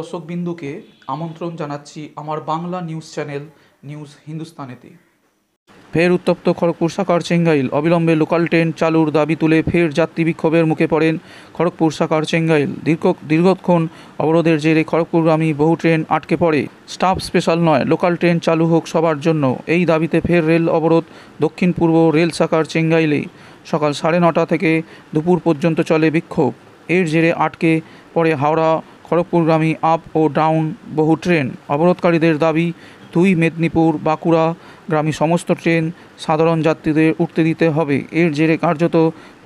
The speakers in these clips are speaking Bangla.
দর্শকবিন্দুকে আমন্ত্রণ জানাচ্ছি আমার বাংলা নিউজ চ্যানেল নিউজ হিন্দুস্তানেতে ফের উত্তপ্ত খড়গপুর শাখার চেঙ্গাইল অবিলম্বে লোকাল ট্রেন চালুর দাবি তুলে ফের যাত্রী বিক্ষোভের মুখে পড়েন খড়গপুর শাখার চেঙ্গাইল দীর্ঘ দীর্ঘক্ষণ অবরোধের জেরে খড়গপুরগামী বহু ট্রেন আটকে পড়ে স্টাফ স্পেশাল নয় লোকাল ট্রেন চালু হোক সবার জন্য এই দাবিতে ফের রেল অবরোধ দক্ষিণ পূর্ব রেল শাখার চেঙ্গাইলে সকাল সাড়ে নটা থেকে দুপুর পর্যন্ত চলে বিক্ষোভ এর জেরে আটকে পড়ে হাওড়া খড়গপুরগামী আপ ও ডাউন বহু ট্রেন অবরোধকারীদের দাবি দুই মেদিনীপুর বাঁকুড়া গ্রামী সমস্ত ট্রেন সাধারণ যাত্রীদের উঠতে দিতে হবে এর জেরে কার্যত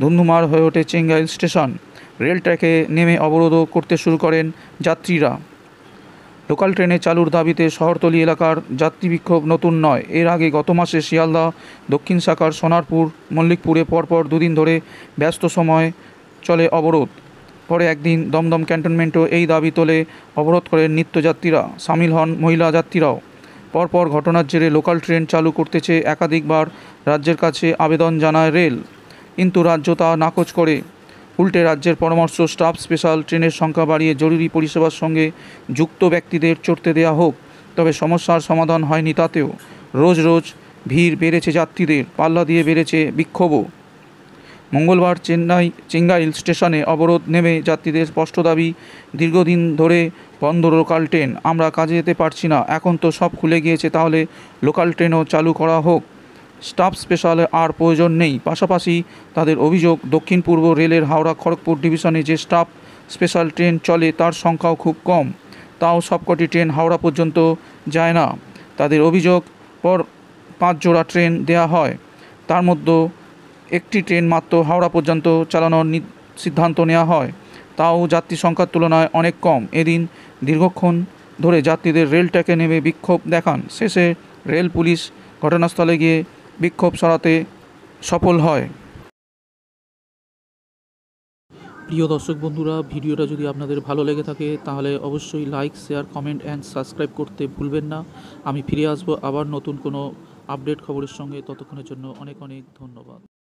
ধুন্ধুমার হয়ে ওঠে চেঙ্গাইল স্টেশন রেল ট্র্যাকে নেমে অবরোধও করতে শুরু করেন যাত্রীরা লোকাল ট্রেনে চালুর দাবিতে শহরতলি এলাকার যাত্রী বিক্ষোভ নতুন নয় এর আগে গত মাসে শিয়ালদা দক্ষিণ শাখার সোনারপুর মল্লিকপুরে পরপর দুদিন ধরে ব্যস্ত সময় চলে অবরোধ পরে একদিন দমদম ক্যান্টনমেন্টও এই দাবি তোলে অবরোধ করেন নিত্যযাত্রীরা সামিল হন মহিলা যাত্রীরাও পরপর ঘটনার জেরে লোকাল ট্রেন চালু করতে চেয়ে একাধিকবার রাজ্যের কাছে আবেদন জানায় রেল কিন্তু রাজ্য তা নাকচ করে উল্টে রাজ্যের পরামর্শ স্টাফ স্পেশাল ট্রেনের সংখ্যা বাড়িয়ে জরুরি পরিষেবার সঙ্গে যুক্ত ব্যক্তিদের চড়তে দেয়া হোক তবে সমস্যার সমাধান হয়নি তাতেও রোজ রোজ ভিড় বেড়েছে যাত্রীদের পাল্লা দিয়ে বেড়েছে বিক্ষোভও মঙ্গলবার চেন্নাই চেঙ্গাইল স্টেশনে অবরোধ নেমে যাত্রীদের স্পষ্ট দাবি দীর্ঘদিন ধরে বন্ধ লোকাল ট্রেন আমরা কাজে যেতে পারছি না এখন তো সব খুলে গিয়েছে তাহলে লোকাল ট্রেনও চালু করা হোক স্টাফ স্পেশাল আর প্রয়োজন নেই পাশাপাশি তাদের অভিযোগ দক্ষিণ পূর্ব রেলের হাওড়া খড়গপুর ডিভিশনে যে স্টাফ স্পেশাল ট্রেন চলে তার সংখ্যাও খুব কম তাও সবকটি ট্রেন হাওড়া পর্যন্ত যায় না তাদের অভিযোগ পর পাঁচ জোড়া ট্রেন দেয়া হয় তার মধ্যে একটি ট্রেন মাত্র হাওড়া পর্যন্ত চালানোর সিদ্ধান্ত নেওয়া হয় তাও যাত্রী সংখ্যার তুলনায় অনেক কম এদিন দীর্ঘক্ষণ ধরে যাত্রীদের রেল ট্র্যাকে নেমে বিক্ষোভ দেখান শেষে রেল পুলিশ ঘটনাস্থলে গিয়ে বিক্ষোভ সরাতে সফল হয় প্রিয় দর্শক বন্ধুরা ভিডিওটা যদি আপনাদের ভালো লেগে থাকে তাহলে অবশ্যই like share comment and subscribe করতে ভুলবেন না আমি ফিরে আসবো আবার নতুন কোনো আপডেট খবরের সঙ্গে ততক্ষণের জন্য অনেক অনেক ধন্যবাদ